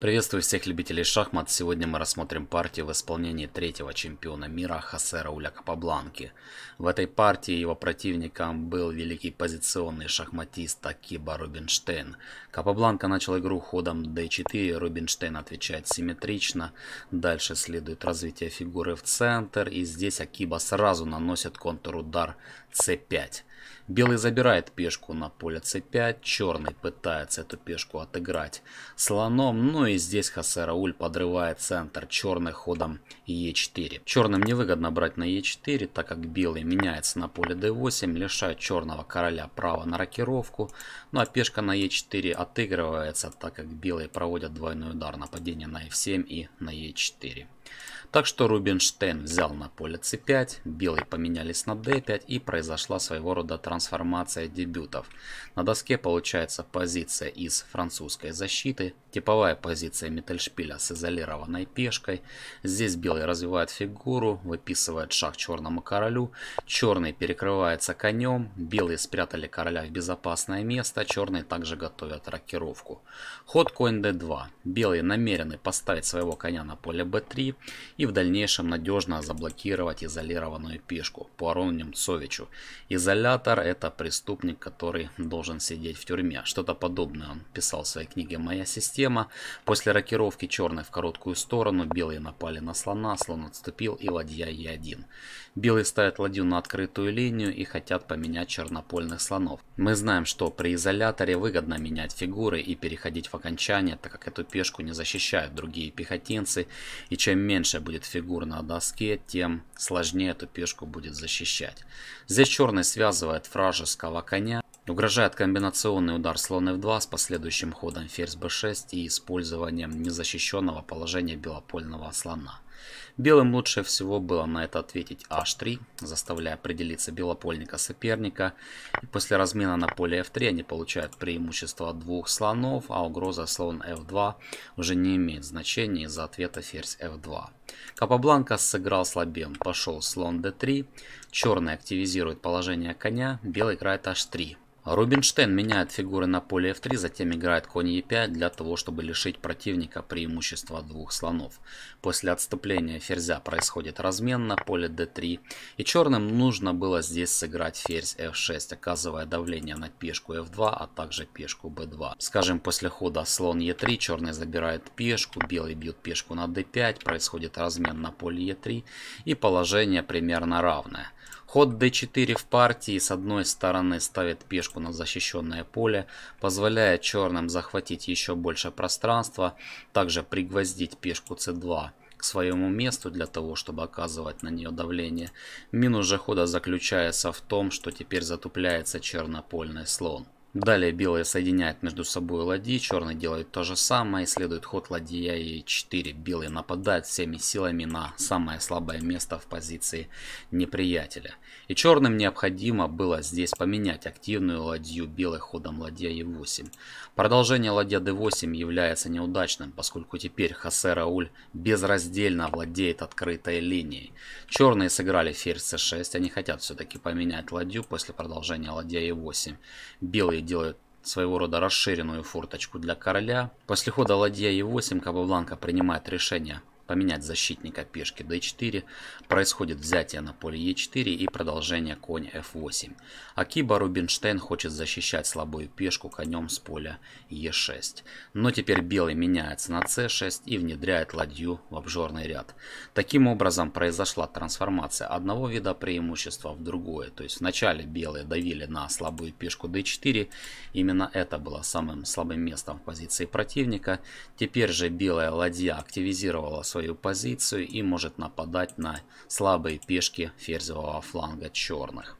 Приветствую всех любителей шахмат. Сегодня мы рассмотрим партию в исполнении третьего чемпиона мира Хасера Уля Капабланки. В этой партии его противником был великий позиционный шахматист Акиба Рубинштейн. Капабланка начал игру ходом d4, Рубинштейн отвечает симметрично. Дальше следует развитие фигуры в центр и здесь Акиба сразу наносит контур удар c5. Белый забирает пешку на поле c5, черный пытается эту пешку отыграть слоном, ну и здесь Хосе Рауль подрывает центр черный ходом e4. Черным невыгодно брать на e4, так как белый меняется на поле d8, лишает черного короля права на рокировку, ну а пешка на e4 отыгрывается, так как белые проводят двойной удар нападения на f7 и на e4. Так что Рубинштейн взял на поле c5, белые поменялись на d5 и произошла своего рода трансформация трансформация дебютов. На доске получается позиция из французской защиты, типовая позиция метальшпиля с изолированной пешкой. Здесь белый развивает фигуру, выписывает шаг черному королю. Черный перекрывается конем, белые спрятали короля в безопасное место, черные также готовят рокировку. Ход конь d2. Белые намерены поставить своего коня на поле b3 и в дальнейшем надежно заблокировать изолированную пешку Пуарону Немцовичу. Изолятор это преступник, который должен сидеть в тюрьме. Что-то подобное он писал в своей книге «Моя система». После рокировки черной в короткую сторону, белые напали на слона, слон отступил и ладья Е1. Белые ставят ладью на открытую линию и хотят поменять чернопольных слонов. Мы знаем, что при изоляторе выгодно менять фигуры и переходить в окончание, так как эту пешку не защищают другие пехотинцы. И чем меньше будет фигур на доске, тем сложнее эту пешку будет защищать. Здесь черный связывает фраг вражеского коня, угрожает комбинационный удар слон f2 с последующим ходом ферзь b6 и использованием незащищенного положения белопольного слона. Белым лучше всего было на это ответить h3, заставляя определиться белопольника соперника. И после размена на поле f3 они получают преимущество двух слонов, а угроза слон f2 уже не имеет значения из-за ответа ферзь f2. Капабланка сыграл слабем, пошел слон d3, черный активизирует положение коня, белый играет h3. Рубинштейн меняет фигуры на поле f3, затем играет конь e5 для того, чтобы лишить противника преимущества двух слонов. После отступления ферзя происходит размен на поле d3, и черным нужно было здесь сыграть ферзь f6, оказывая давление на пешку f2, а также пешку b2. Скажем, после хода слон e3 черный забирает пешку, белый бьет пешку на d5, происходит размен на поле e3, и положение примерно равное. Ход d4 в партии с одной стороны ставит пешку на защищенное поле, позволяя черным захватить еще больше пространства, также пригвоздить пешку c2 к своему месту для того, чтобы оказывать на нее давление. Минус же хода заключается в том, что теперь затупляется чернопольный слон. Далее белые соединяют между собой ладьи, черные делают то же самое, следует ход ладья e 4 Белые нападают всеми силами на самое слабое место в позиции неприятеля. И черным необходимо было здесь поменять активную ладью белых ходом ладья e8. Продолжение ладья d8 является неудачным, поскольку теперь Хосе Рауль безраздельно владеет открытой линией. Черные сыграли ферзь c6, они хотят все-таки поменять ладью после продолжения ладья e8. Белые которые делают своего рода расширенную форточку для короля. После хода ладья Е8 Кабабланка принимает решение поменять защитника пешки d4, происходит взятие на поле e4 и продолжение конь f8. Акиба Рубинштейн хочет защищать слабую пешку конем с поля e6. Но теперь белый меняется на c6 и внедряет ладью в обжорный ряд. Таким образом произошла трансформация одного вида преимущества в другое. То есть вначале белые давили на слабую пешку d4, именно это было самым слабым местом в позиции противника. Теперь же белая ладья активизировала свою свою позицию и может нападать на слабые пешки ферзевого фланга черных.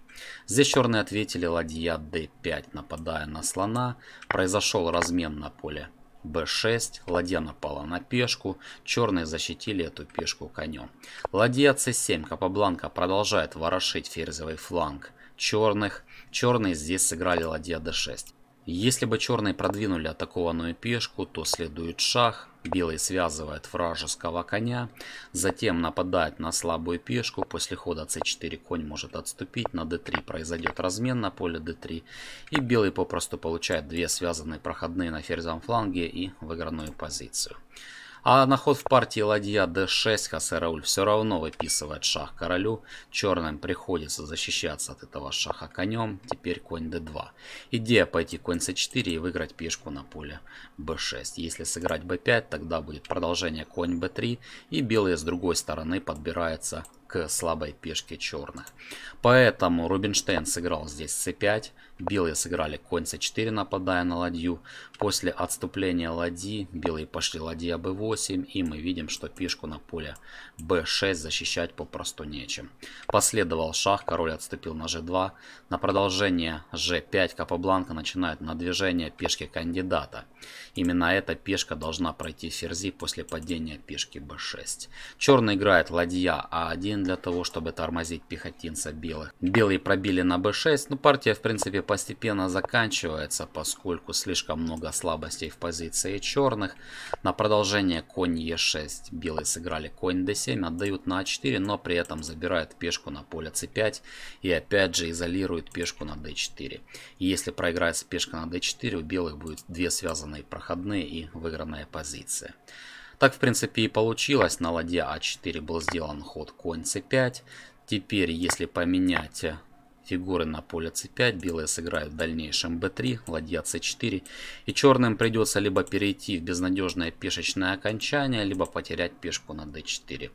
Здесь черные ответили ладья d5, нападая на слона. Произошел размен на поле b6, ладья напала на пешку, черные защитили эту пешку конем. Ладья c7, Капабланка продолжает ворошить ферзевый фланг черных. Черные здесь сыграли ладья d6. Если бы черные продвинули атакованную пешку, то следует шах, белый связывает вражеского коня, затем нападает на слабую пешку, после хода c4 конь может отступить, на d3 произойдет размен на поле d3, и белый попросту получает две связанные проходные на ферзовом фланге и выигранную позицию. А на ход в партии ладья d6 Хасерауль все равно выписывает шах королю. Черным приходится защищаться от этого шаха конем. Теперь конь d2. Идея пойти конь c4 и выиграть пешку на поле b6. Если сыграть b5, тогда будет продолжение конь b3. И белые с другой стороны подбираются к слабой пешке черных. Поэтому Рубинштейн сыграл здесь c5, белые сыграли конь c4, нападая на ладью. После отступления ладьи белые пошли ладья b8, и мы видим, что пешку на поле b6 защищать попросту нечем. Последовал шах, король отступил на g2. На продолжение g5 Капабланка начинает на движение пешки кандидата – Именно эта пешка должна пройти ферзи после падения пешки b6. Черный играет ладья а1 для того, чтобы тормозить пехотинца белых. Белые пробили на b6, но партия в принципе постепенно заканчивается, поскольку слишком много слабостей в позиции черных. На продолжение конь e6 белые сыграли конь d7, отдают на a4, а но при этом забирают пешку на поле c5 и опять же изолируют пешку на d4. И Если проиграется пешка на d4, у белых будет две связанные указаны проходные и выигранная позиция. Так, в принципе, и получилось. На ладья А4 был сделан ход конь c5. Теперь, если поменять э, Фигуры на поле c5, белые сыграют в дальнейшем b3, ладья c4. И черным придется либо перейти в безнадежное пешечное окончание, либо потерять пешку на d4.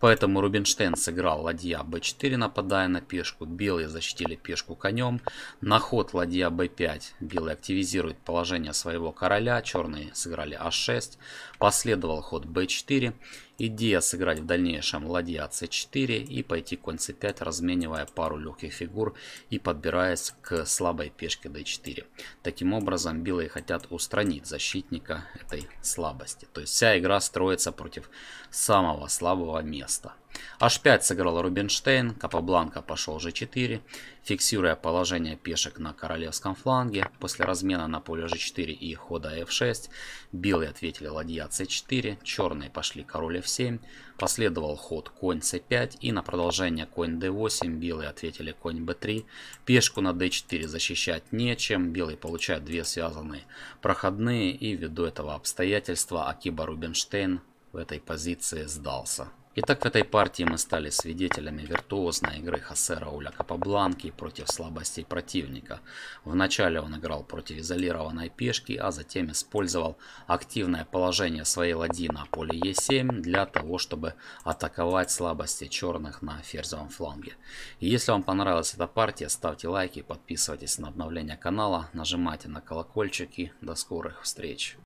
Поэтому Рубинштейн сыграл ладья b4, нападая на пешку. Белые защитили пешку конем. На ход ладья b5 белые активизируют положение своего короля. Черные сыграли a6. А Последовал ход b4. Идея сыграть в дальнейшем ладья c4 и пойти конь c5, разменивая пару легких фигур и подбираясь к слабой пешке d4. Таким образом, белые хотят устранить защитника этой слабости. То есть вся игра строится против самого слабого места h5 сыграл Рубинштейн, Капабланка пошел g4, фиксируя положение пешек на королевском фланге. После размена на поле g4 и хода f6, белые ответили ладья c4, черные пошли король f7, последовал ход конь c5 и на продолжение конь d8 белые ответили конь b3. Пешку на d4 защищать нечем, белые получают две связанные проходные и ввиду этого обстоятельства Акиба Рубинштейн в этой позиции сдался. Итак, в этой партии мы стали свидетелями виртуозной игры Хосе Рауля Капабланки против слабостей противника. Вначале он играл против изолированной пешки, а затем использовал активное положение своей ладьи на поле Е7 для того, чтобы атаковать слабости черных на ферзевом фланге. И если вам понравилась эта партия, ставьте лайки, подписывайтесь на обновления канала, нажимайте на колокольчики. до скорых встреч.